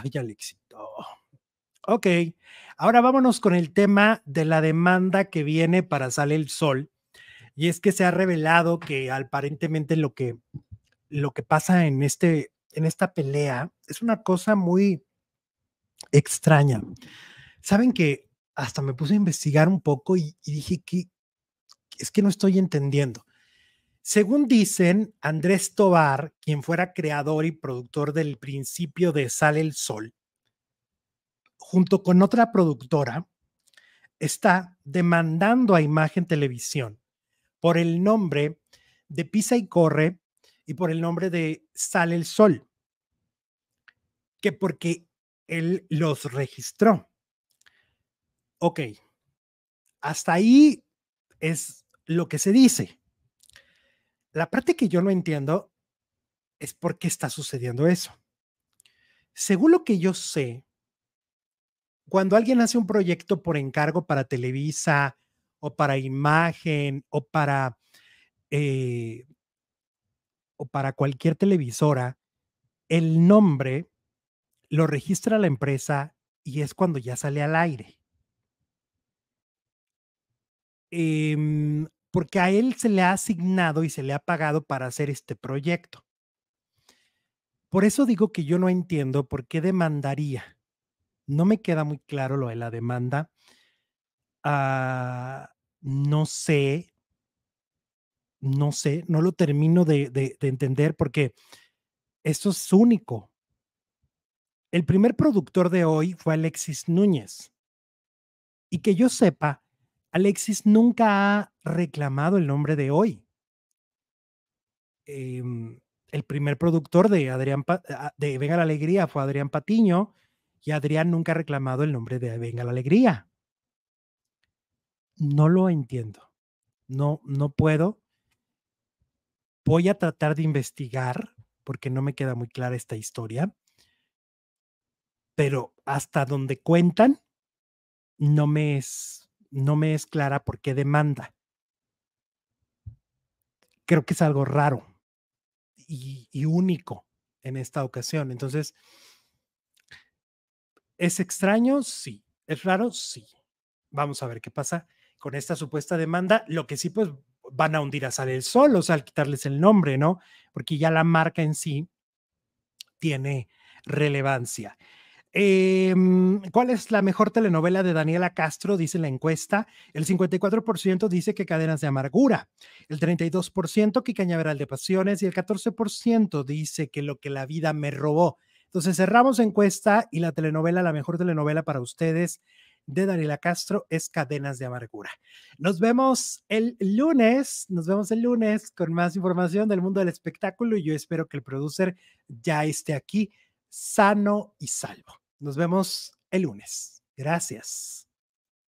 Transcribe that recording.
Ay, éxito. Ok, ahora vámonos con el tema de la demanda que viene para Sale el Sol. Y es que se ha revelado que aparentemente lo que, lo que pasa en, este, en esta pelea es una cosa muy extraña. Saben que hasta me puse a investigar un poco y dije que es que no estoy entendiendo. Según dicen, Andrés Tobar, quien fuera creador y productor del principio de Sale el Sol, junto con otra productora, está demandando a Imagen Televisión por el nombre de Pisa y Corre y por el nombre de Sale el Sol, que porque él los registró. Ok, hasta ahí es lo que se dice. La parte que yo no entiendo es por qué está sucediendo eso. Según lo que yo sé, cuando alguien hace un proyecto por encargo para Televisa o para imagen o para, eh, o para cualquier televisora, el nombre lo registra la empresa y es cuando ya sale al aire. Em, porque a él se le ha asignado y se le ha pagado para hacer este proyecto. Por eso digo que yo no entiendo por qué demandaría. No me queda muy claro lo de la demanda. Ah, no sé, no sé, no lo termino de, de entender porque esto es único. El primer productor de hoy fue Alexis Núñez. Y que yo sepa, Alexis nunca ha reclamado el nombre de hoy. Em, el primer productor de Adrián ah, de Venga la Alegría fue Adrián Patiño y Adrián nunca ha reclamado el nombre de Venga la Alegría. No lo entiendo. No, no puedo. Voy a tratar de investigar porque no me queda muy clara esta historia. Pero hasta donde cuentan, no me es no me es clara por qué demanda. Creo que es algo raro y, único en esta ocasión. Entonces, ¿es extraño? Sí. ¿Es raro? Sí. Vamos a ver qué pasa con esta supuesta demanda. Lo que sí, pues van a hundir a sal el Sol, o sea, al quitarles el nombre, ¿no? Porque ya la marca en sí tiene relevancia. Em, ¿Cuál es la mejor telenovela de Daniela Castro? Dice la encuesta. El 54% dice que Cadenas de Amargura, el 32% que Cañaveral de Pasiones y el 14% dice que Lo que la vida me robó. Entonces cerramos encuesta y la telenovela, la mejor telenovela para ustedes de Daniela Castro es Cadenas de Amargura. Nos vemos el lunes, nos vemos el lunes con más información del mundo del espectáculo y yo espero que el producer ya esté aquí sano y salvo. Nos vemos el lunes. Gracias.